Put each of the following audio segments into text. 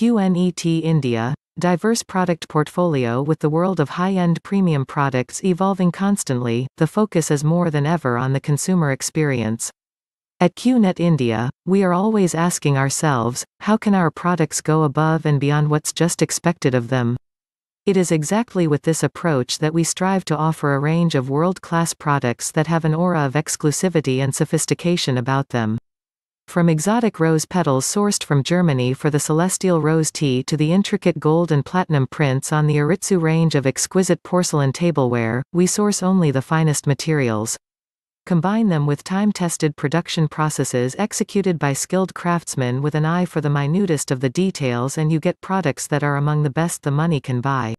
QNET India, diverse product portfolio with the world of high-end premium products evolving constantly, the focus is more than ever on the consumer experience. At QNet India, we are always asking ourselves, how can our products go above and beyond what's just expected of them? It is exactly with this approach that we strive to offer a range of world-class products that have an aura of exclusivity and sophistication about them. From exotic rose petals sourced from Germany for the celestial rose tea to the intricate gold and platinum prints on the Aritsu range of exquisite porcelain tableware, we source only the finest materials. Combine them with time-tested production processes executed by skilled craftsmen with an eye for the minutest of the details and you get products that are among the best the money can buy.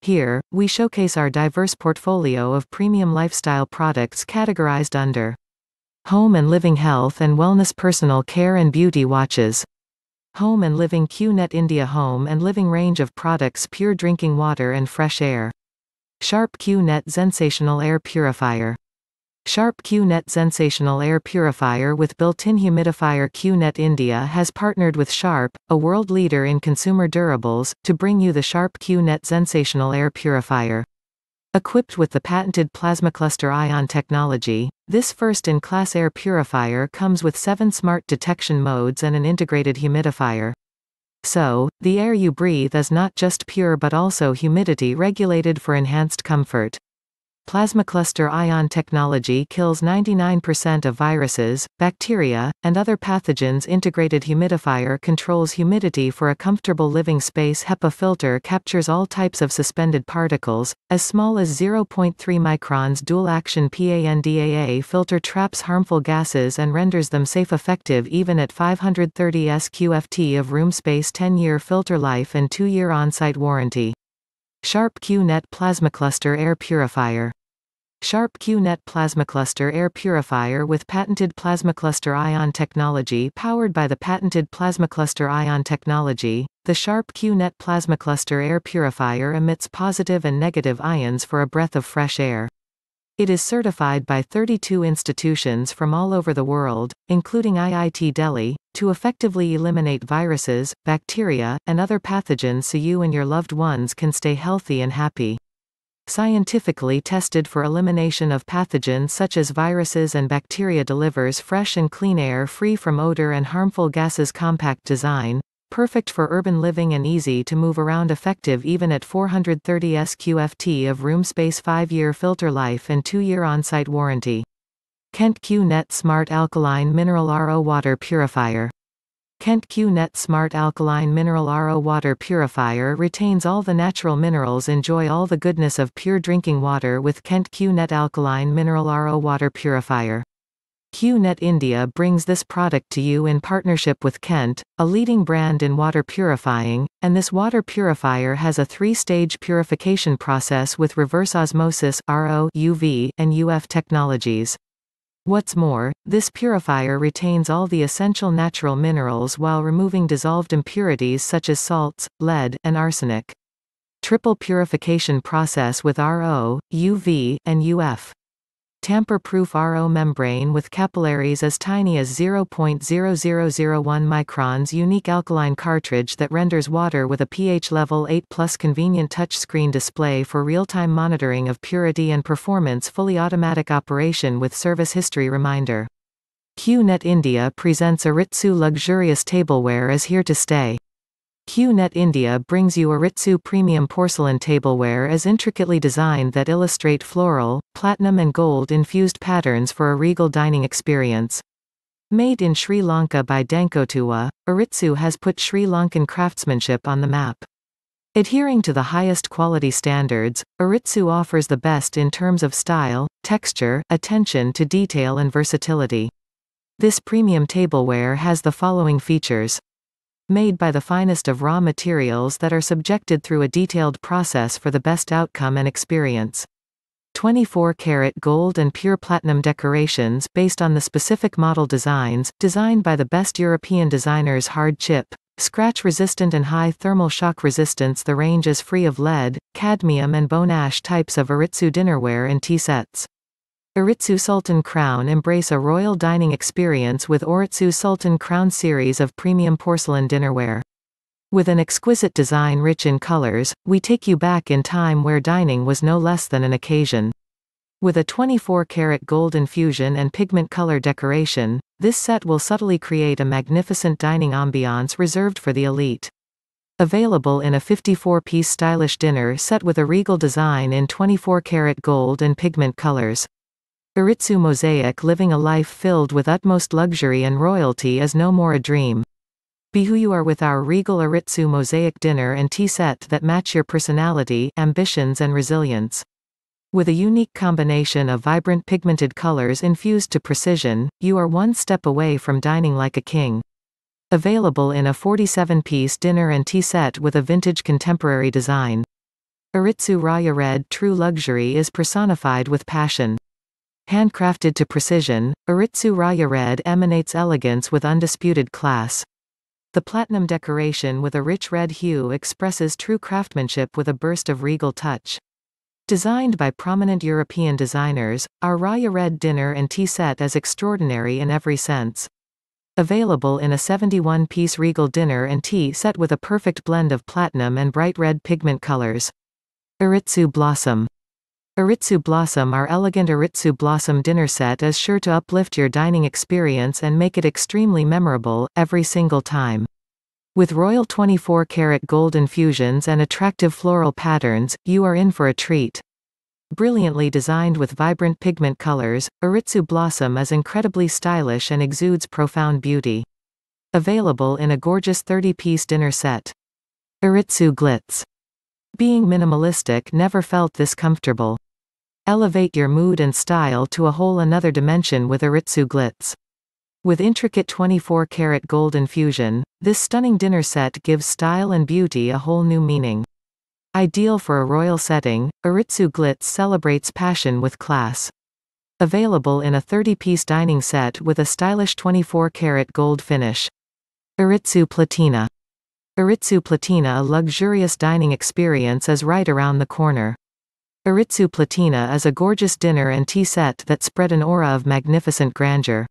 Here, we showcase our diverse portfolio of premium lifestyle products categorized under Home and Living Health and Wellness Personal Care and Beauty Watches. Home and Living QNet India Home and Living range of products pure drinking water and fresh air. Sharp QNet Sensational Air Purifier. Sharp QNet Sensational Air Purifier with built-in humidifier QNet India has partnered with Sharp, a world leader in consumer durables, to bring you the Sharp QNet Sensational Air Purifier. Equipped with the patented plasmacluster ion technology, this first-in-class air purifier comes with seven smart detection modes and an integrated humidifier. So, the air you breathe is not just pure but also humidity regulated for enhanced comfort plasma cluster ion technology kills 99% of viruses, bacteria, and other pathogens. Integrated humidifier controls humidity for a comfortable living space. HEPA filter captures all types of suspended particles, as small as 0.3 microns. Dual action PANDAA filter traps harmful gases and renders them safe effective even at 530 SQFT of room space 10 year filter life and 2 year on site warranty. Sharp Q Net Plasma Cluster Air Purifier Sharp QNet PlasmaCluster air purifier with patented PlasmaCluster ion technology powered by the patented PlasmaCluster ion technology. The Sharp QNet PlasmaCluster air purifier emits positive and negative ions for a breath of fresh air. It is certified by 32 institutions from all over the world, including IIT Delhi, to effectively eliminate viruses, bacteria, and other pathogens so you and your loved ones can stay healthy and happy scientifically tested for elimination of pathogens such as viruses and bacteria delivers fresh and clean air free from odor and harmful gases compact design, perfect for urban living and easy to move around effective even at 430 SQFT of room space 5-year filter life and 2-year on-site warranty. Kent Q-Net Smart Alkaline Mineral RO Water Purifier Kent Q Net Smart Alkaline Mineral RO Water Purifier retains all the natural minerals enjoy all the goodness of pure drinking water with Kent Q Net Alkaline Mineral RO Water Purifier. Q Net India brings this product to you in partnership with Kent, a leading brand in water purifying, and this water purifier has a three-stage purification process with reverse osmosis RO, UV, and UF technologies. What's more, this purifier retains all the essential natural minerals while removing dissolved impurities such as salts, lead, and arsenic. Triple purification process with RO, UV, and UF tamper-proof RO membrane with capillaries as tiny as 0.0001 microns unique alkaline cartridge that renders water with a pH level 8 plus convenient touchscreen display for real-time monitoring of purity and performance fully automatic operation with service history reminder. QNet India presents Aritsu luxurious tableware is here to stay. QNet India brings you Aritsu premium porcelain tableware as intricately designed that illustrate floral, platinum and gold infused patterns for a regal dining experience. Made in Sri Lanka by Dankotua, Aritsu has put Sri Lankan craftsmanship on the map. Adhering to the highest quality standards, Aritsu offers the best in terms of style, texture, attention to detail and versatility. This premium tableware has the following features made by the finest of raw materials that are subjected through a detailed process for the best outcome and experience. 24-karat gold and pure platinum decorations based on the specific model designs, designed by the best European designers hard chip, scratch resistant and high thermal shock resistance the range is free of lead, cadmium and bone ash types of Aritsu dinnerware and tea sets. Iritsu Sultan Crown embrace a royal dining experience with Oritsu Sultan Crown series of premium porcelain dinnerware. With an exquisite design rich in colors, we take you back in time where dining was no less than an occasion. With a 24-karat gold infusion and pigment color decoration, this set will subtly create a magnificent dining ambiance reserved for the elite. Available in a 54-piece stylish dinner set with a regal design in 24-karat gold and pigment colors. Iritsu mosaic living a life filled with utmost luxury and royalty is no more a dream. Be who you are with our regal Iritsu mosaic dinner and tea set that match your personality, ambitions and resilience. With a unique combination of vibrant pigmented colors infused to precision, you are one step away from dining like a king. Available in a 47-piece dinner and tea set with a vintage contemporary design. Iritsu Raya Red True Luxury is personified with passion. Handcrafted to precision, Uritsu Raya Red emanates elegance with undisputed class. The platinum decoration with a rich red hue expresses true craftsmanship with a burst of regal touch. Designed by prominent European designers, our Raya Red dinner and tea set is extraordinary in every sense. Available in a 71-piece regal dinner and tea set with a perfect blend of platinum and bright red pigment colors. Uritsu Blossom Iritsu Blossom Our elegant Iritsu Blossom dinner set is sure to uplift your dining experience and make it extremely memorable, every single time. With royal 24-karat gold infusions and attractive floral patterns, you are in for a treat. Brilliantly designed with vibrant pigment colors, Iritsu Blossom is incredibly stylish and exudes profound beauty. Available in a gorgeous 30-piece dinner set. Iritsu Glitz. Being minimalistic never felt this comfortable. Elevate your mood and style to a whole another dimension with Aritsu Glitz. With intricate 24-karat gold infusion, this stunning dinner set gives style and beauty a whole new meaning. Ideal for a royal setting, Aritsu Glitz celebrates passion with class. Available in a 30-piece dining set with a stylish 24-karat gold finish. Aritsu Platina. Aritsu Platina a luxurious dining experience is right around the corner. Iritsu Platina is a gorgeous dinner and tea set that spread an aura of magnificent grandeur.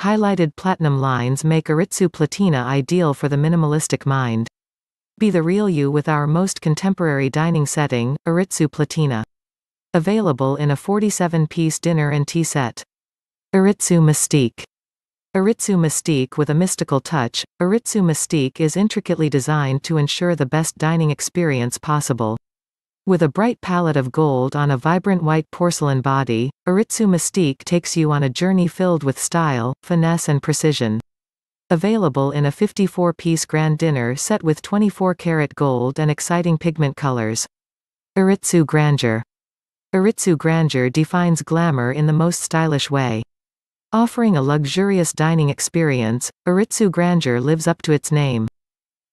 Highlighted platinum lines make Iritsu Platina ideal for the minimalistic mind. Be the real you with our most contemporary dining setting, Iritsu Platina. Available in a 47-piece dinner and tea set. Iritsu Mystique Iritsu Mystique with a mystical touch, Iritsu Mystique is intricately designed to ensure the best dining experience possible. With a bright palette of gold on a vibrant white porcelain body, Uritsu Mystique takes you on a journey filled with style, finesse and precision. Available in a 54-piece grand dinner set with 24-karat gold and exciting pigment colors. Uritsu Grandeur Uritsu grandeur defines glamour in the most stylish way. Offering a luxurious dining experience, Uritsu grandeur lives up to its name.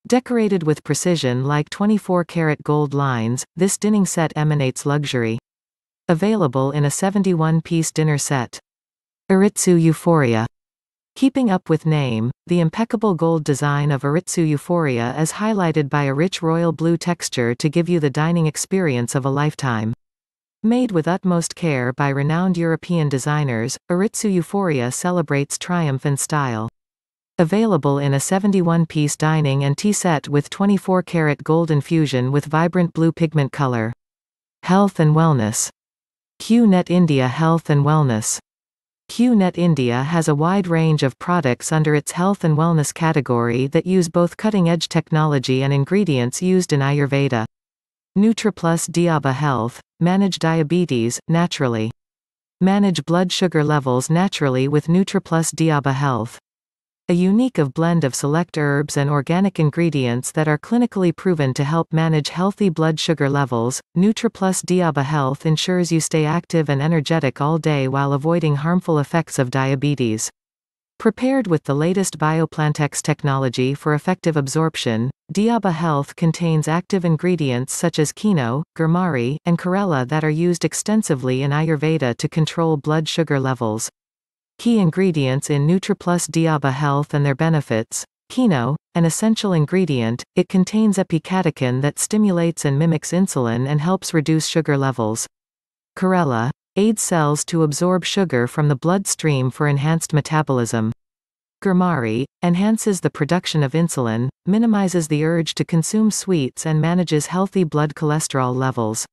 Decorated with precision like 24-karat gold lines, this dining set emanates luxury. Available in a 71-piece dinner set. Aritzu Euphoria. Keeping up with name, the impeccable gold design of Aritzu Euphoria is highlighted by a rich royal blue texture to give you the dining experience of a lifetime. Made with utmost care by renowned European designers, Aritzu Euphoria celebrates triumph and style. Available in a 71-piece dining and tea set with 24-karat gold infusion with vibrant blue pigment color. Health and Wellness. QNet India Health and Wellness. QNet India has a wide range of products under its health and wellness category that use both cutting-edge technology and ingredients used in Ayurveda. NutriPlus Diaba Health, manage diabetes, naturally. Manage blood sugar levels naturally with NutriPlus Diaba Health a unique of blend of select herbs and organic ingredients that are clinically proven to help manage healthy blood sugar levels. NutriPlus Diaba Health ensures you stay active and energetic all day while avoiding harmful effects of diabetes. Prepared with the latest Bioplantex technology for effective absorption, Diaba Health contains active ingredients such as quinoa, gurmari, and karela that are used extensively in Ayurveda to control blood sugar levels. Key ingredients in NutriPlus Diaba Health and their benefits. Kino, an essential ingredient, it contains epicatechin that stimulates and mimics insulin and helps reduce sugar levels. Corella, aids cells to absorb sugar from the bloodstream for enhanced metabolism. Gurmari, enhances the production of insulin, minimizes the urge to consume sweets and manages healthy blood cholesterol levels.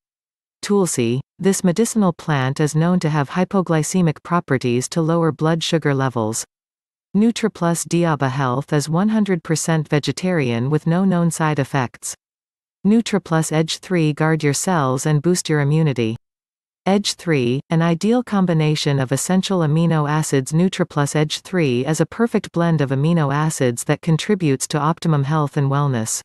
Tulsi, this medicinal plant is known to have hypoglycemic properties to lower blood sugar levels. NutriPlus Diaba Health is 100% vegetarian with no known side effects. NutriPlus Edge 3 guard your cells and boost your immunity. Edge 3, an ideal combination of essential amino acids NutriPlus Edge 3 is a perfect blend of amino acids that contributes to optimum health and wellness.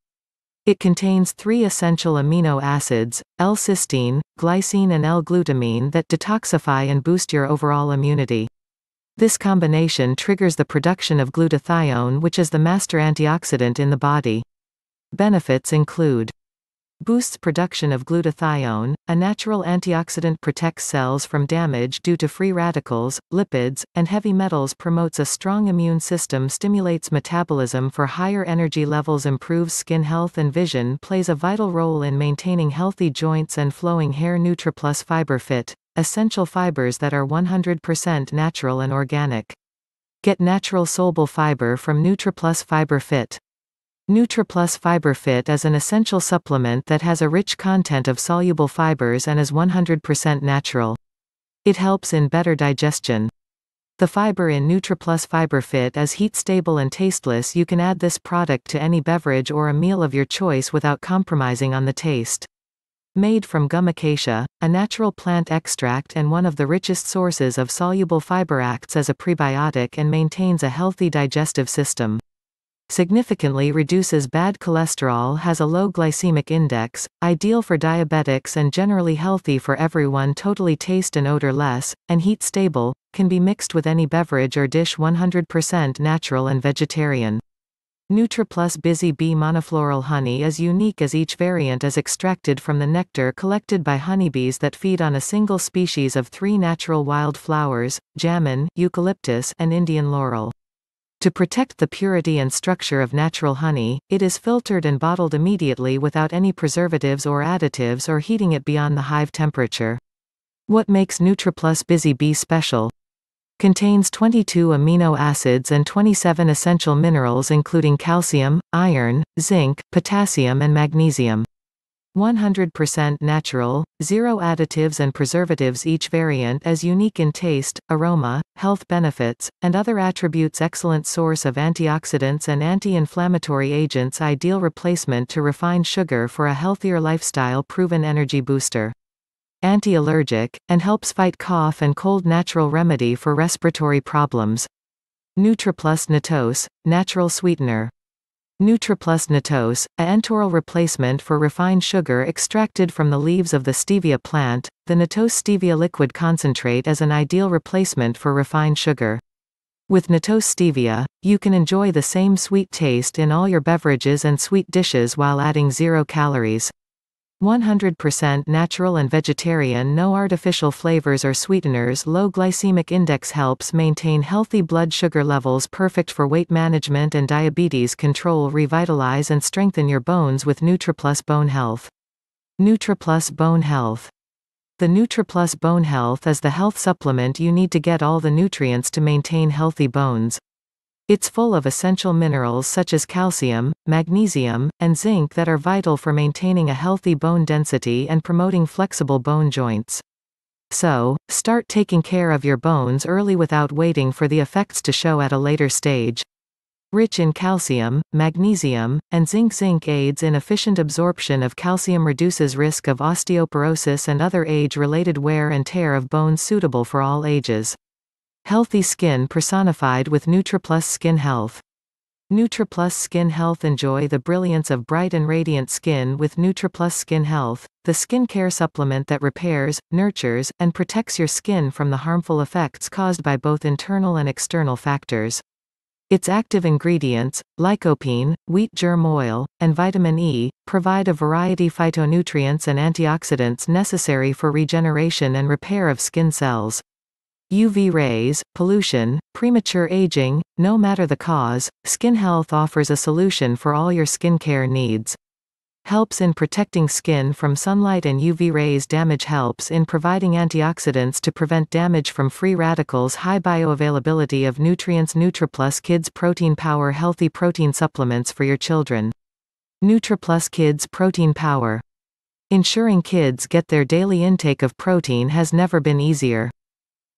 It contains three essential amino acids, L-cysteine, glycine and L-glutamine that detoxify and boost your overall immunity. This combination triggers the production of glutathione which is the master antioxidant in the body. Benefits include boosts production of glutathione, a natural antioxidant protects cells from damage due to free radicals, lipids, and heavy metals promotes a strong immune system stimulates metabolism for higher energy levels improves skin health and vision plays a vital role in maintaining healthy joints and flowing hair NutriPlus FiberFit, essential fibers that are 100% natural and organic. Get natural soluble fiber from NutriPlus FiberFit. NutriPlus FiberFit is an essential supplement that has a rich content of soluble fibers and is 100% natural. It helps in better digestion. The fiber in NutriPlus FiberFit is heat stable and tasteless. You can add this product to any beverage or a meal of your choice without compromising on the taste. Made from gum acacia, a natural plant extract and one of the richest sources of soluble fiber acts as a prebiotic and maintains a healthy digestive system significantly reduces bad cholesterol has a low glycemic index, ideal for diabetics and generally healthy for everyone totally taste and odor less, and heat stable, can be mixed with any beverage or dish 100% natural and vegetarian. NutriPlus Busy Bee monofloral honey is unique as each variant is extracted from the nectar collected by honeybees that feed on a single species of three natural wild flowers, jamun, eucalyptus and Indian laurel. To protect the purity and structure of natural honey, it is filtered and bottled immediately without any preservatives or additives or heating it beyond the hive temperature. What makes NutriPlus Busy Bee special? Contains 22 amino acids and 27 essential minerals including calcium, iron, zinc, potassium and magnesium. 100% natural, zero additives and preservatives each variant is unique in taste, aroma, health benefits, and other attributes excellent source of antioxidants and anti-inflammatory agents ideal replacement to refined sugar for a healthier lifestyle proven energy booster. Anti-allergic, and helps fight cough and cold natural remedy for respiratory problems. NutriPlus Natos, natural sweetener. NutriPlus natose, a entoral replacement for refined sugar extracted from the leaves of the stevia plant, the natose stevia liquid concentrate is an ideal replacement for refined sugar. With natose stevia, you can enjoy the same sweet taste in all your beverages and sweet dishes while adding zero calories. 100% natural and vegetarian no artificial flavors or sweeteners low glycemic index helps maintain healthy blood sugar levels perfect for weight management and diabetes control revitalize and strengthen your bones with NutriPlus Bone Health. NutriPlus Bone Health the NutriPlus Bone Health is the health supplement you need to get all the nutrients to maintain healthy bones. It's full of essential minerals such as calcium, magnesium, and zinc that are vital for maintaining a healthy bone density and promoting flexible bone joints. So, start taking care of your bones early without waiting for the effects to show at a later stage. Rich in calcium, magnesium, and zinc zinc aids in efficient absorption of calcium reduces risk of osteoporosis and other age-related wear and tear of bones suitable for all ages. Healthy skin personified with NutriPlus Skin Health. NutriPlus Skin Health enjoy the brilliance of bright and radiant skin with NutriPlus Skin Health, the skincare supplement that repairs, nurtures, and protects your skin from the harmful effects caused by both internal and external factors. Its active ingredients, lycopene, wheat germ oil, and vitamin E, provide a variety phytonutrients and antioxidants necessary for regeneration and repair of skin cells. UV rays, pollution, premature aging, no matter the cause, Skin Health offers a solution for all your skincare needs. Helps in protecting skin from sunlight and UV rays damage helps in providing antioxidants to prevent damage from free radicals high bioavailability of nutrients NutriPlus Kids Protein Power healthy protein supplements for your children. NutriPlus Kids Protein Power Ensuring kids get their daily intake of protein has never been easier.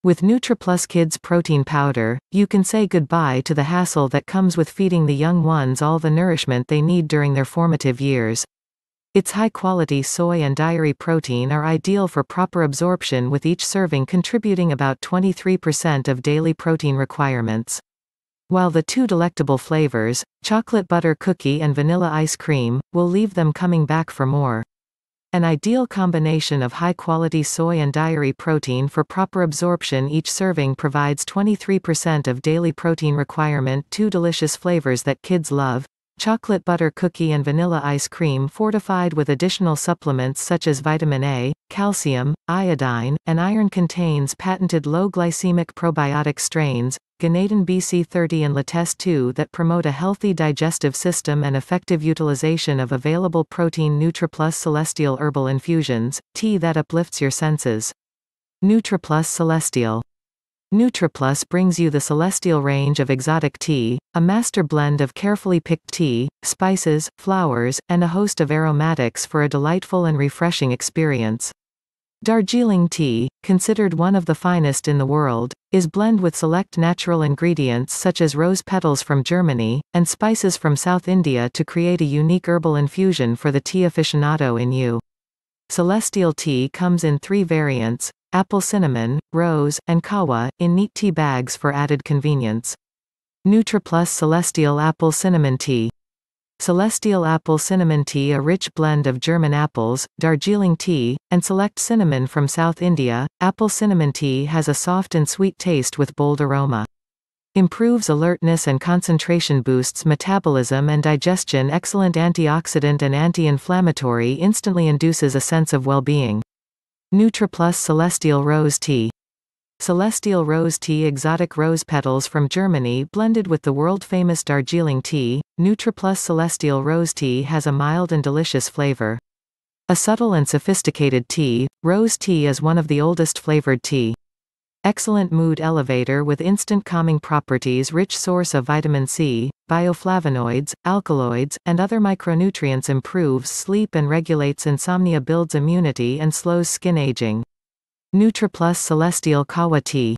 With NutriPlus Kids protein powder, you can say goodbye to the hassle that comes with feeding the young ones all the nourishment they need during their formative years. Its high-quality soy and dairy protein are ideal for proper absorption with each serving contributing about 23% of daily protein requirements. While the two delectable flavors, chocolate butter cookie and vanilla ice cream, will leave them coming back for more an ideal combination of high-quality soy and dairy protein for proper absorption each serving provides 23% of daily protein requirement two delicious flavors that kids love, chocolate butter cookie and vanilla ice cream fortified with additional supplements such as vitamin A, calcium, iodine, and iron contains patented low-glycemic probiotic strains, Ganadin BC30 and LATES2 that promote a healthy digestive system and effective utilization of available protein NutriPlus Celestial herbal infusions, tea that uplifts your senses. NutriPlus Celestial NutriPlus brings you the celestial range of exotic tea, a master blend of carefully picked tea, spices, flowers, and a host of aromatics for a delightful and refreshing experience. Darjeeling tea, considered one of the finest in the world, is blend with select natural ingredients such as rose petals from Germany, and spices from South India to create a unique herbal infusion for the tea aficionado in you. Celestial tea comes in three variants, apple cinnamon, rose, and kawa, in neat tea bags for added convenience. NutriPlus Celestial Apple Cinnamon Tea Celestial Apple Cinnamon Tea a rich blend of German apples, Darjeeling tea, and select cinnamon from South India, apple cinnamon tea has a soft and sweet taste with bold aroma. Improves alertness and concentration boosts metabolism and digestion excellent antioxidant and anti-inflammatory instantly induces a sense of well-being. NutriPlus Celestial Rose Tea celestial rose tea exotic rose petals from Germany blended with the world-famous Darjeeling tea, NutriPlus celestial rose tea has a mild and delicious flavor. A subtle and sophisticated tea, rose tea is one of the oldest flavored tea. Excellent mood elevator with instant calming properties rich source of vitamin C, bioflavonoids, alkaloids, and other micronutrients improves sleep and regulates insomnia builds immunity and slows skin aging. NutriPlus Celestial Kawa Tea.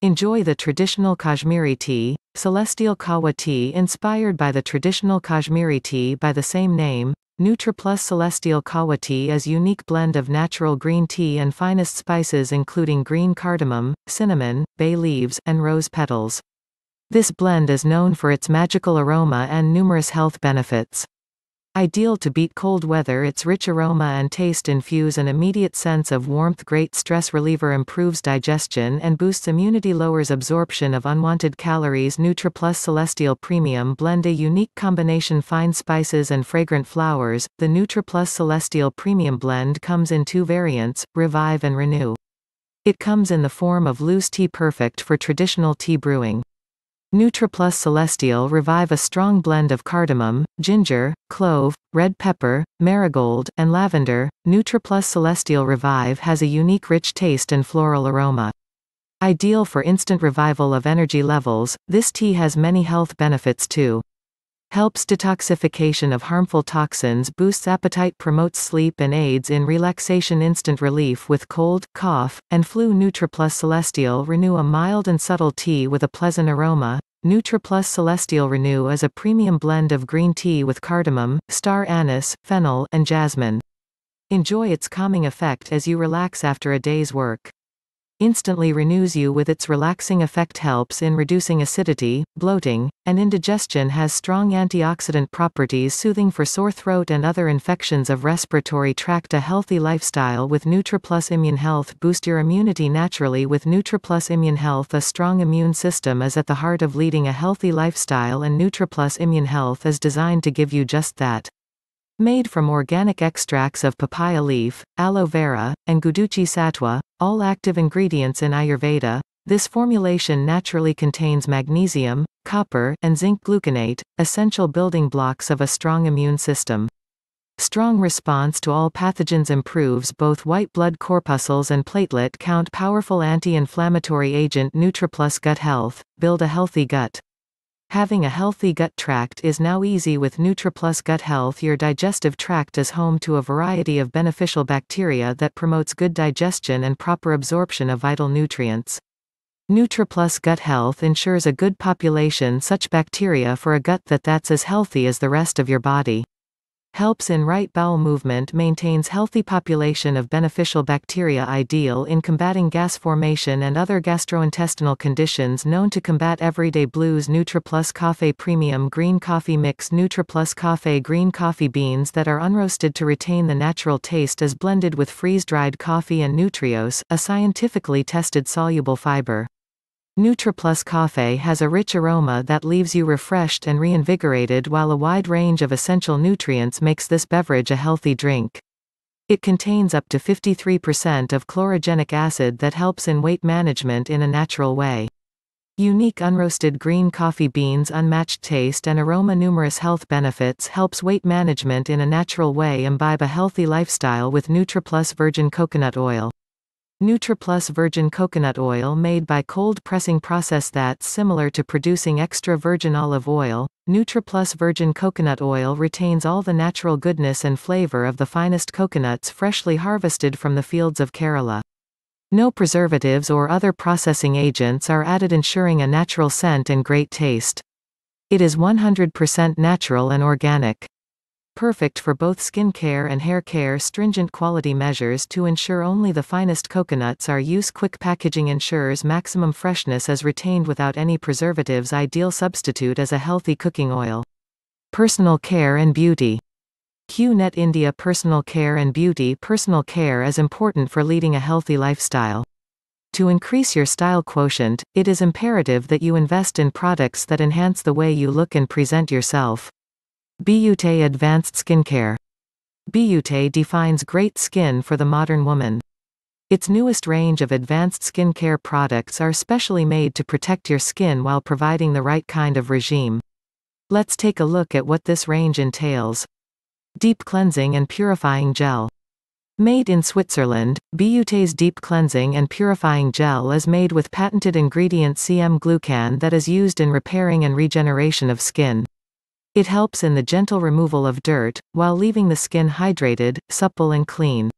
Enjoy the traditional Kashmiri tea, Celestial Kawa tea inspired by the traditional Kashmiri tea by the same name. NutriPlus Celestial Kawa tea is unique blend of natural green tea and finest spices including green cardamom, cinnamon, bay leaves, and rose petals. This blend is known for its magical aroma and numerous health benefits. Ideal to beat cold weather its rich aroma and taste infuse an immediate sense of warmth great stress reliever improves digestion and boosts immunity lowers absorption of unwanted calories Nutra Plus Celestial Premium blend a unique combination fine spices and fragrant flowers, the Nutra Plus Celestial Premium blend comes in two variants, Revive and Renew. It comes in the form of loose tea perfect for traditional tea brewing. NutriPlus Celestial revive a strong blend of cardamom, ginger, clove, red pepper, marigold, and lavender. NutriPlus Celestial Revive has a unique rich taste and floral aroma. Ideal for instant revival of energy levels, this tea has many health benefits too helps detoxification of harmful toxins boosts appetite promotes sleep and aids in relaxation instant relief with cold, cough, and flu Plus Celestial Renew a mild and subtle tea with a pleasant aroma. Plus Celestial Renew is a premium blend of green tea with cardamom, star anise, fennel, and jasmine. Enjoy its calming effect as you relax after a day's work instantly renews you with its relaxing effect helps in reducing acidity, bloating, and indigestion has strong antioxidant properties soothing for sore throat and other infections of respiratory tract a healthy lifestyle with NutriPlus Immune Health boost your immunity naturally with NutriPlus Immune Health a strong immune system is at the heart of leading a healthy lifestyle and NutriPlus Immune Health is designed to give you just that Made from organic extracts of papaya leaf, aloe vera, and guduchi sattva, all active ingredients in Ayurveda, this formulation naturally contains magnesium, copper, and zinc gluconate, essential building blocks of a strong immune system. Strong response to all pathogens improves both white blood corpuscles and platelet count powerful anti-inflammatory agent NutriPlus gut health, build a healthy gut. Having a healthy gut tract is now easy with NutriPlus Gut Health. Your digestive tract is home to a variety of beneficial bacteria that promotes good digestion and proper absorption of vital nutrients. NutriPlus Gut Health ensures a good population such bacteria for a gut that that's as healthy as the rest of your body helps in right bowel movement maintains healthy population of beneficial bacteria ideal in combating gas formation and other gastrointestinal conditions known to combat everyday blues NutriPlus Cafe Premium Green Coffee Mix NutriPlus Cafe Green coffee beans that are unroasted to retain the natural taste as blended with freeze-dried coffee and Nutrios, a scientifically tested soluble fiber. NutriPlus Coffee has a rich aroma that leaves you refreshed and reinvigorated while a wide range of essential nutrients makes this beverage a healthy drink. It contains up to 53% of chlorogenic acid that helps in weight management in a natural way. Unique unroasted green coffee beans unmatched taste and aroma numerous health benefits helps weight management in a natural way imbibe a healthy lifestyle with NutriPlus virgin coconut oil. NutriPlus virgin coconut oil made by cold pressing process that's similar to producing extra virgin olive oil. NutriPlus virgin coconut oil retains all the natural goodness and flavor of the finest coconuts freshly harvested from the fields of Kerala. No preservatives or other processing agents are added ensuring a natural scent and great taste. It is 100% natural and organic perfect for both skincare and hair care stringent quality measures to ensure only the finest coconuts are used quick packaging ensures maximum freshness as retained without any preservatives ideal substitute as a healthy cooking oil. Personal care and beauty. QNet India Personal care and beauty Personal care is important for leading a healthy lifestyle. To increase your style quotient, it is imperative that you invest in products that enhance the way you look and present yourself. Beauté Advanced Skincare. Beauté defines great skin for the modern woman. Its newest range of advanced skincare products are specially made to protect your skin while providing the right kind of regime. Let's take a look at what this range entails. Deep Cleansing and Purifying Gel. Made in Switzerland, Beauté's Deep Cleansing and Purifying Gel is made with patented ingredient CM glucan that is used in repairing and regeneration of skin. It helps in the gentle removal of dirt, while leaving the skin hydrated, supple and clean.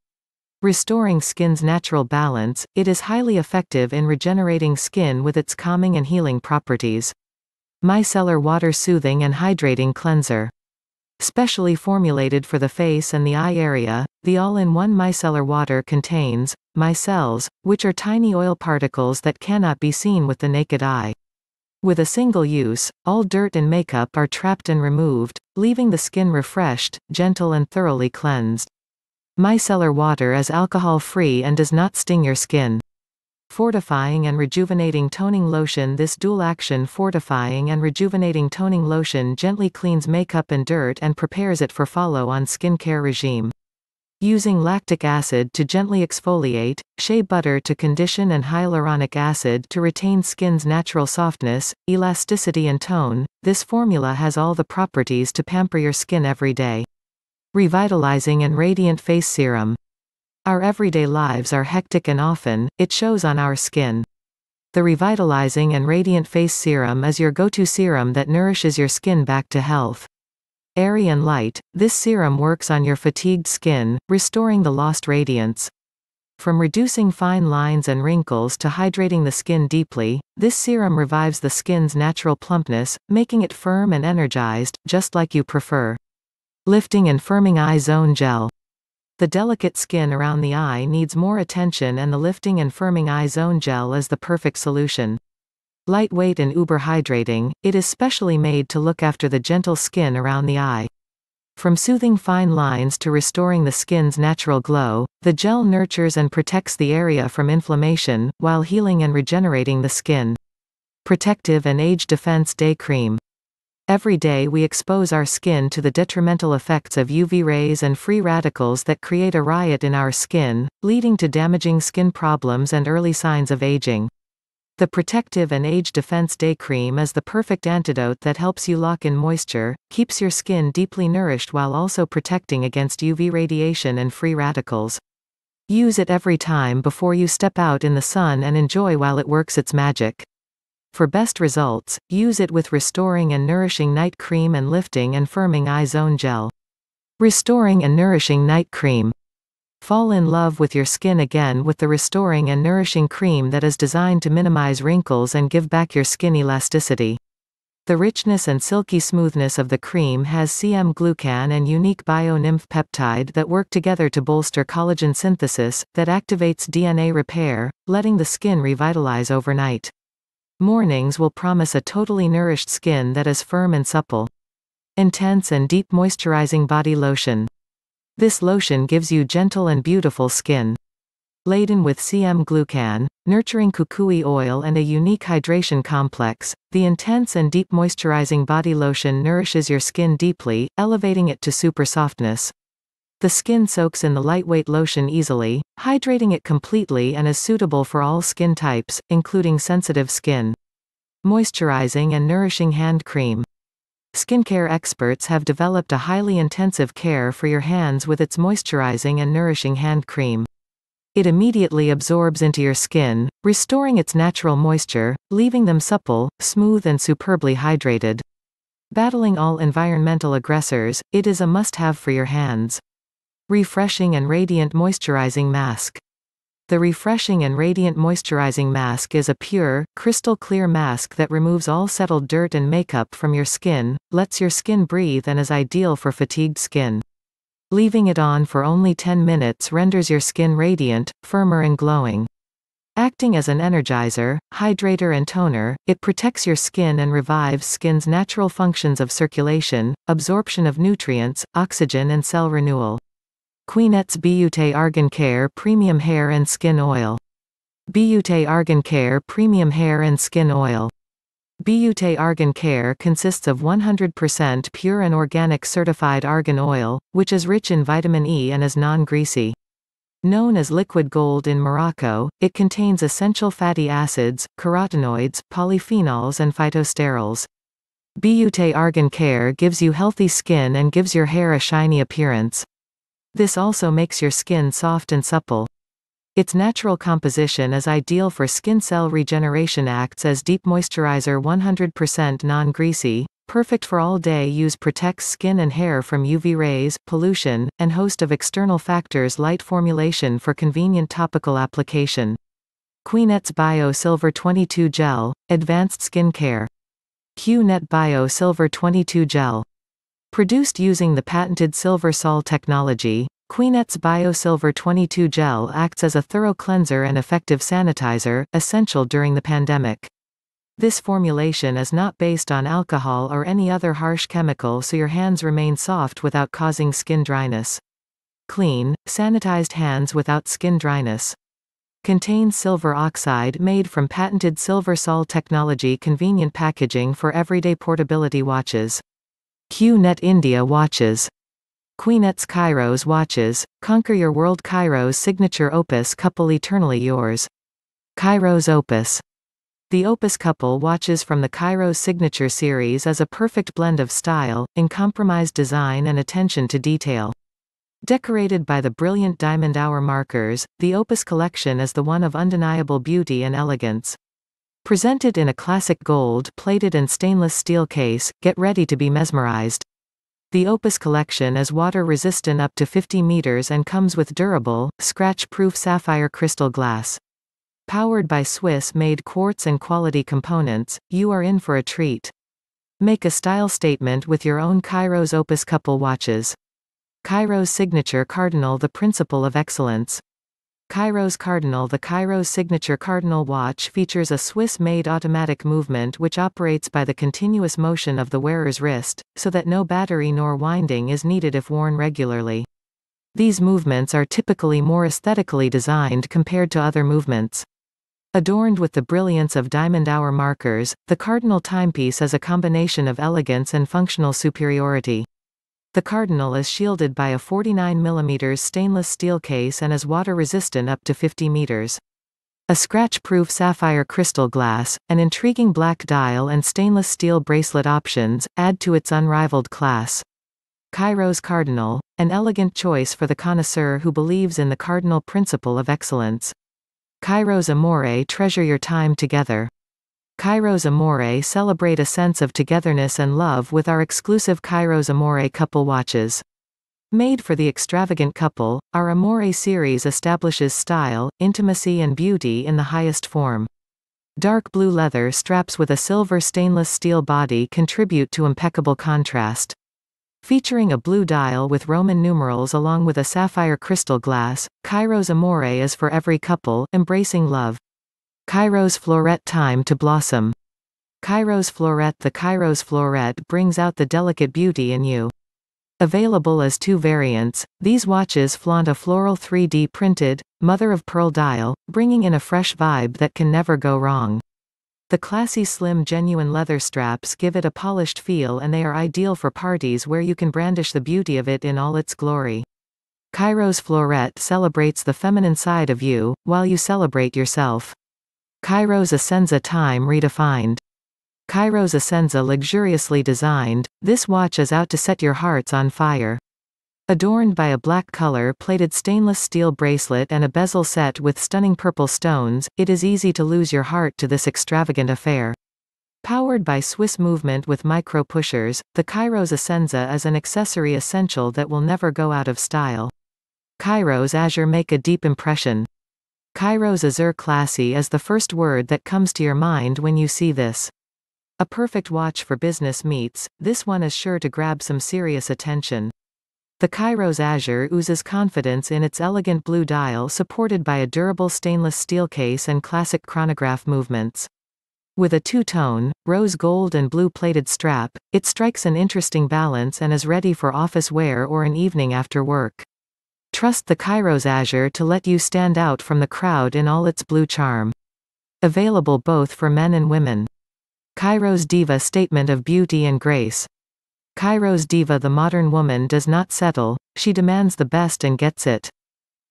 Restoring skin's natural balance, it is highly effective in regenerating skin with its calming and healing properties. Micellar Water Soothing and Hydrating Cleanser. Specially formulated for the face and the eye area, the all-in-one micellar water contains micelles, which are tiny oil particles that cannot be seen with the naked eye. With a single use, all dirt and makeup are trapped and removed, leaving the skin refreshed, gentle and thoroughly cleansed. Micellar water is alcohol-free and does not sting your skin. Fortifying and Rejuvenating Toning Lotion This dual-action fortifying and rejuvenating toning lotion gently cleans makeup and dirt and prepares it for follow-on skincare regime. Using lactic acid to gently exfoliate, shea butter to condition and hyaluronic acid to retain skin's natural softness, elasticity and tone, this formula has all the properties to pamper your skin every day. Revitalizing and Radiant Face Serum. Our everyday lives are hectic and often, it shows on our skin. The Revitalizing and Radiant Face Serum is your go-to serum that nourishes your skin back to health. Arian Light, this serum works on your fatigued skin, restoring the lost radiance. From reducing fine lines and wrinkles to hydrating the skin deeply, this serum revives the skin's natural plumpness, making it firm and energized, just like you prefer. Lifting and Firming Eye Zone Gel The delicate skin around the eye needs more attention and the Lifting and Firming Eye Zone Gel is the perfect solution. Lightweight and uber hydrating, it is specially made to look after the gentle skin around the eye. From soothing fine lines to restoring the skin's natural glow, the gel nurtures and protects the area from inflammation, while healing and regenerating the skin. Protective and Age Defense Day Cream Every day we expose our skin to the detrimental effects of UV rays and free radicals that create a riot in our skin, leading to damaging skin problems and early signs of aging. The Protective and Age Defense Day Cream is the perfect antidote that helps you lock in moisture, keeps your skin deeply nourished while also protecting against UV radiation and free radicals. Use it every time before you step out in the sun and enjoy while it works its magic. For best results, use it with Restoring and Nourishing Night Cream and Lifting and Firming Eye Zone Gel. Restoring and Nourishing Night Cream Fall in love with your skin again with the restoring and nourishing cream that is designed to minimize wrinkles and give back your skin elasticity. The richness and silky smoothness of the cream has CM-glucan and unique bio-nymph peptide that work together to bolster collagen synthesis, that activates DNA repair, letting the skin revitalize overnight. Mornings will promise a totally nourished skin that is firm and supple. Intense and deep moisturizing body lotion. This lotion gives you gentle and beautiful skin. Laden with CM-glucan, nurturing kukui oil and a unique hydration complex, the intense and deep moisturizing body lotion nourishes your skin deeply, elevating it to super softness. The skin soaks in the lightweight lotion easily, hydrating it completely and is suitable for all skin types, including sensitive skin. Moisturizing and nourishing hand cream. Skincare experts have developed a highly intensive care for your hands with its moisturizing and nourishing hand cream. It immediately absorbs into your skin, restoring its natural moisture, leaving them supple, smooth and superbly hydrated. Battling all environmental aggressors, it is a must-have for your hands. Refreshing and radiant moisturizing mask. The Refreshing and Radiant Moisturizing Mask is a pure, crystal clear mask that removes all settled dirt and makeup from your skin, lets your skin breathe and is ideal for fatigued skin. Leaving it on for only 10 minutes renders your skin radiant, firmer and glowing. Acting as an energizer, hydrator and toner, it protects your skin and revives skin's natural functions of circulation, absorption of nutrients, oxygen and cell renewal. Queenette's Argan Care Premium Hair and Skin Oil. Argan Care Premium Hair and Skin Oil. Biute Argan Care consists of 100% pure and organic certified argan oil, which is rich in vitamin E and is non-greasy. Known as liquid gold in Morocco, it contains essential fatty acids, carotenoids, polyphenols and phytosterols. Biute Argan Care gives you healthy skin and gives your hair a shiny appearance. This also makes your skin soft and supple. Its natural composition is ideal for skin cell regeneration acts as deep moisturizer 100% non-greasy, perfect for all day use protects skin and hair from UV rays, pollution, and host of external factors light formulation for convenient topical application. Queenette's Bio Silver 22 Gel, Advanced Skincare. QNet Bio Silver 22 Gel. Produced using the patented Silver Sol technology, Queenette's BioSilver 22 gel acts as a thorough cleanser and effective sanitizer, essential during the pandemic. This formulation is not based on alcohol or any other harsh chemical so your hands remain soft without causing skin dryness. Clean, sanitized hands without skin dryness. Contains silver oxide made from patented Silver Sol technology convenient packaging for everyday portability watches. QNet India watches. Queenet's Kairos watches. Conquer your world Kairos signature opus couple eternally yours. Kairos Opus. The Opus couple watches from the Kairos signature series is a perfect blend of style, uncompromised design and attention to detail. Decorated by the brilliant diamond hour markers, the Opus collection is the one of undeniable beauty and elegance. Presented in a classic gold plated and stainless steel case, get ready to be mesmerized. The Opus collection is water resistant up to 50 meters and comes with durable, scratch proof sapphire crystal glass. Powered by Swiss made quartz and quality components, you are in for a treat. Make a style statement with your own Cairo's Opus couple watches. Cairo's signature cardinal the principle of excellence. Cairo's Cardinal The Cairo signature Cardinal watch features a Swiss-made automatic movement which operates by the continuous motion of the wearer's wrist, so that no battery nor winding is needed if worn regularly. These movements are typically more aesthetically designed compared to other movements. Adorned with the brilliance of diamond hour markers, the cardinal timepiece is a combination of elegance and functional superiority. The Cardinal is shielded by a 49 mm stainless steel case and is water-resistant up to 50 meters. A scratch-proof sapphire crystal glass, an intriguing black dial and stainless steel bracelet options, add to its unrivaled class. Cairo's Cardinal, an elegant choice for the connoisseur who believes in the cardinal principle of excellence. Cairo's Amore treasure your time together. Kairos Amore celebrate a sense of togetherness and love with our exclusive Kairos Amore couple watches. Made for the extravagant couple, our Amore series establishes style, intimacy and beauty in the highest form. Dark blue leather straps with a silver stainless steel body contribute to impeccable contrast. Featuring a blue dial with Roman numerals along with a sapphire crystal glass, Kairos Amore is for every couple embracing love. Cairo's Florette, time to blossom. Cairo's Florette, The Cairo's Florette brings out the delicate beauty in you. Available as two variants, these watches flaunt a floral 3D printed, mother-of-pearl dial, bringing in a fresh vibe that can never go wrong. The classy slim genuine leather straps give it a polished feel and they are ideal for parties where you can brandish the beauty of it in all its glory. Cairo's Florette celebrates the feminine side of you, while you celebrate yourself. Cairo's Asenza time redefined. Cairo's Asenza luxuriously designed, this watch is out to set your hearts on fire. Adorned by a black color-plated stainless steel bracelet and a bezel set with stunning purple stones, it is easy to lose your heart to this extravagant affair. Powered by Swiss movement with micro pushers, the Kairos Asenza is an accessory essential that will never go out of style. Kairos Azure make a deep impression. Kairos Azur er Classy is the first word that comes to your mind when you see this. A perfect watch for business meets, this one is sure to grab some serious attention. The Kairos Azure oozes confidence in its elegant blue dial supported by a durable stainless steel case and classic chronograph movements. With a two-tone, rose gold and blue plated strap, it strikes an interesting balance and is ready for office wear or an evening after work trust the Kairos Azure to let you stand out from the crowd in all its blue charm. Available both for men and women. Kairos Diva Statement of Beauty and Grace. Kairos Diva The modern woman does not settle, she demands the best and gets it.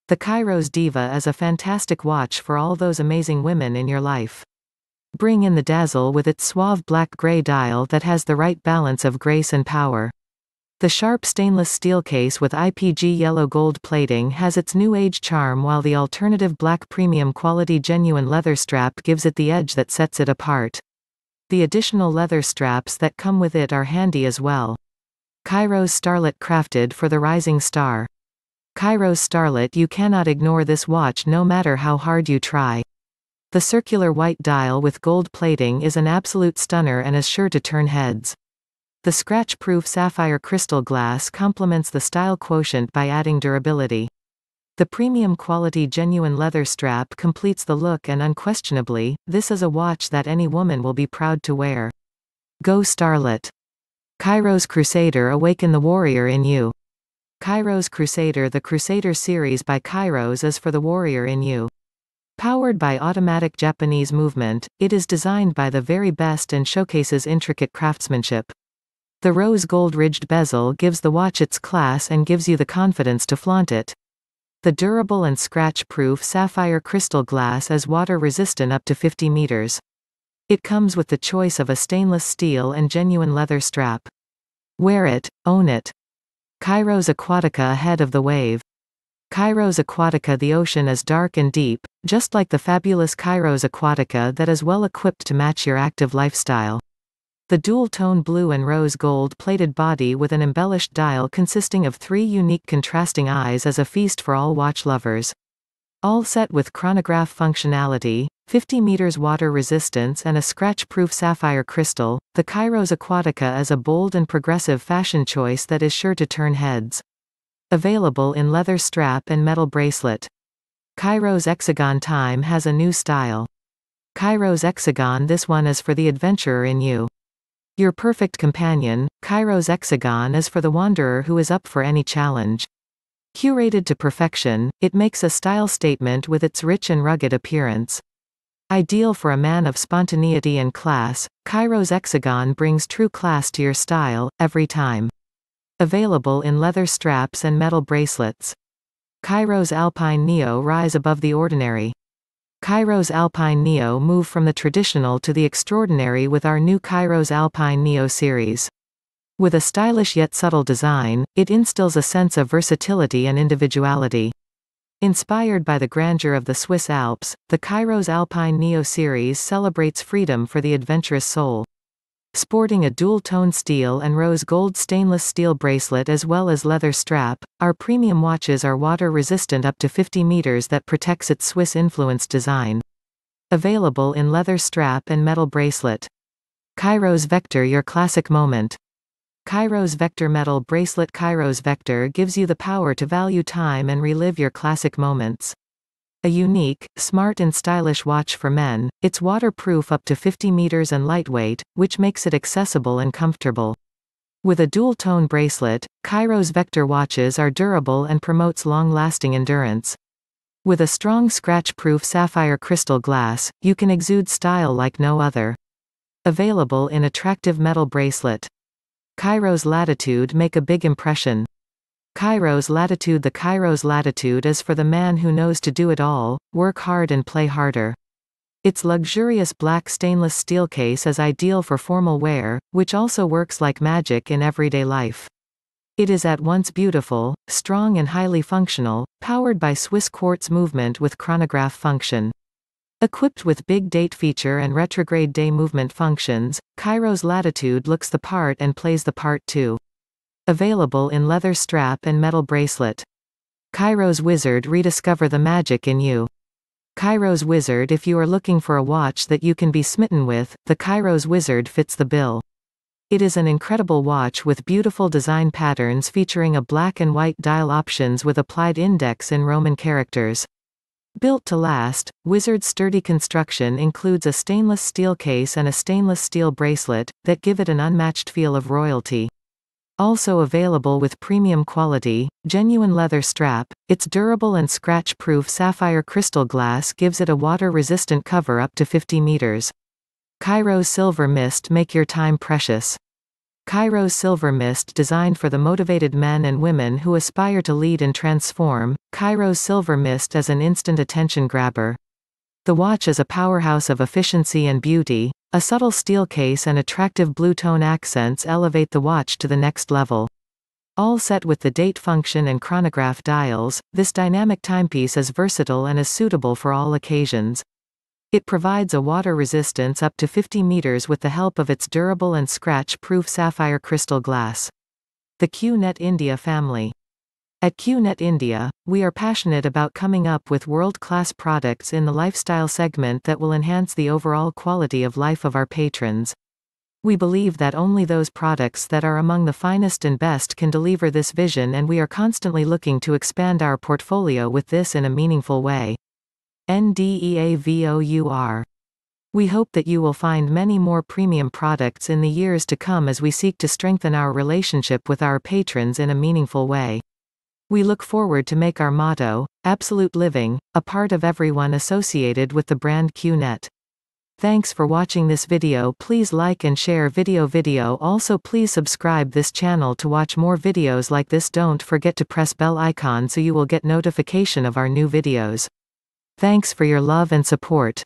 The Kairos Diva is a fantastic watch for all those amazing women in your life. Bring in the dazzle with its suave black-gray dial that has the right balance of grace and power. The sharp stainless steel case with IPG yellow gold plating has its new age charm while the alternative black premium quality genuine leather strap gives it the edge that sets it apart. The additional leather straps that come with it are handy as well. Cairo's Starlet crafted for the rising star. Cairo's Starlet you cannot ignore this watch no matter how hard you try. The circular white dial with gold plating is an absolute stunner and is sure to turn heads. The scratch-proof sapphire crystal glass complements the style quotient by adding durability. The premium quality genuine leather strap completes the look and unquestionably, this is a watch that any woman will be proud to wear. Go Starlet! Cairo's Crusader Awaken the Warrior in You. Cairo's Crusader The Crusader series by Kairos is for the warrior in you. Powered by automatic Japanese movement, it is designed by the very best and showcases intricate craftsmanship. The rose gold ridged bezel gives the watch its class and gives you the confidence to flaunt it. The durable and scratch-proof sapphire crystal glass is water-resistant up to 50 meters. It comes with the choice of a stainless steel and genuine leather strap. Wear it, own it. Kairos Aquatica ahead of the wave. Kairos Aquatica The ocean is dark and deep, just like the fabulous Kairos Aquatica that is well equipped to match your active lifestyle the dual-tone blue and rose gold plated body with an embellished dial consisting of three unique contrasting eyes is a feast for all watch lovers. All set with chronograph functionality, 50 meters water resistance and a scratch-proof sapphire crystal, the Kairos Aquatica is a bold and progressive fashion choice that is sure to turn heads. Available in leather strap and metal bracelet. Kairos Hexagon Time has a new style. Kairos Hexagon This one is for the adventurer in you. Your perfect companion, Cairo's hexagon is for the wanderer who is up for any challenge. Curated to perfection, it makes a style statement with its rich and rugged appearance. Ideal for a man of spontaneity and class, Cairo's hexagon brings true class to your style, every time. Available in leather straps and metal bracelets. Cairo's Alpine Neo rise above the ordinary. Cairo's Alpine Neo move from the traditional to the extraordinary with our new Cairo's Alpine Neo series. With a stylish yet subtle design, it instills a sense of versatility and individuality. Inspired by the grandeur of the Swiss Alps, the Cairo's Alpine Neo series celebrates freedom for the adventurous soul sporting a dual-tone steel and rose gold stainless steel bracelet as well as leather strap. Our premium watches are water-resistant up to 50 meters that protects its Swiss-influenced design. Available in leather strap and metal bracelet. Kairos Vector Your Classic Moment Kairos Vector Metal Bracelet Kairos Vector gives you the power to value time and relive your classic moments. A unique, smart and stylish watch for men, it's waterproof up to 50 meters and lightweight, which makes it accessible and comfortable. With a dual-tone bracelet, Cairo's Vector watches are durable and promotes long-lasting endurance. With a strong scratch-proof sapphire crystal glass, you can exude style like no other. Available in attractive metal bracelet. Cairo's Latitude make a big impression. Cairo's latitude The Cairo's latitude is for the man who knows to do it all, work hard and play harder. Its luxurious black stainless steel case is ideal for formal wear, which also works like magic in everyday life. It is at once beautiful, strong and highly functional, powered by Swiss quartz movement with chronograph function. Equipped with big date feature and retrograde day movement functions, Cairo's latitude looks the part and plays the part too. Available in leather strap and metal bracelet. Cairo's Wizard rediscover the magic in you. Cairo's Wizard If you are looking for a watch that you can be smitten with, the Cairo's Wizard fits the bill. It is an incredible watch with beautiful design patterns featuring a black and white dial options with applied index in Roman characters. Built to last, Wizard's sturdy construction includes a stainless steel case and a stainless steel bracelet, that give it an unmatched feel of royalty. Also available with premium quality, genuine leather strap, its durable and scratch-proof sapphire crystal glass gives it a water-resistant cover up to 50 meters. Cairo Silver Mist make your time precious. Cairo Silver Mist designed for the motivated men and women who aspire to lead and transform, Cairo Silver Mist is an instant attention grabber. The watch is a powerhouse of efficiency and beauty, a subtle steel case and attractive blue tone accents elevate the watch to the next level. All set with the date function and chronograph dials, this dynamic timepiece is versatile and is suitable for all occasions. It provides a water resistance up to 50 meters with the help of its durable and scratch-proof sapphire crystal glass. The QNet India family at QNet India, we are passionate about coming up with world-class products in the lifestyle segment that will enhance the overall quality of life of our patrons. We believe that only those products that are among the finest and best can deliver this vision and we are constantly looking to expand our portfolio with this in a meaningful way. NDEAVOUR. We hope that you will find many more premium products in the years to come as we seek to strengthen our relationship with our patrons in a meaningful way. We look forward to make our motto, Absolute Living, a part of everyone associated with the brand QNet. Thanks for watching this video please like and share video video also please subscribe this channel to watch more videos like this don't forget to press bell icon so you will get notification of our new videos. Thanks for your love and support.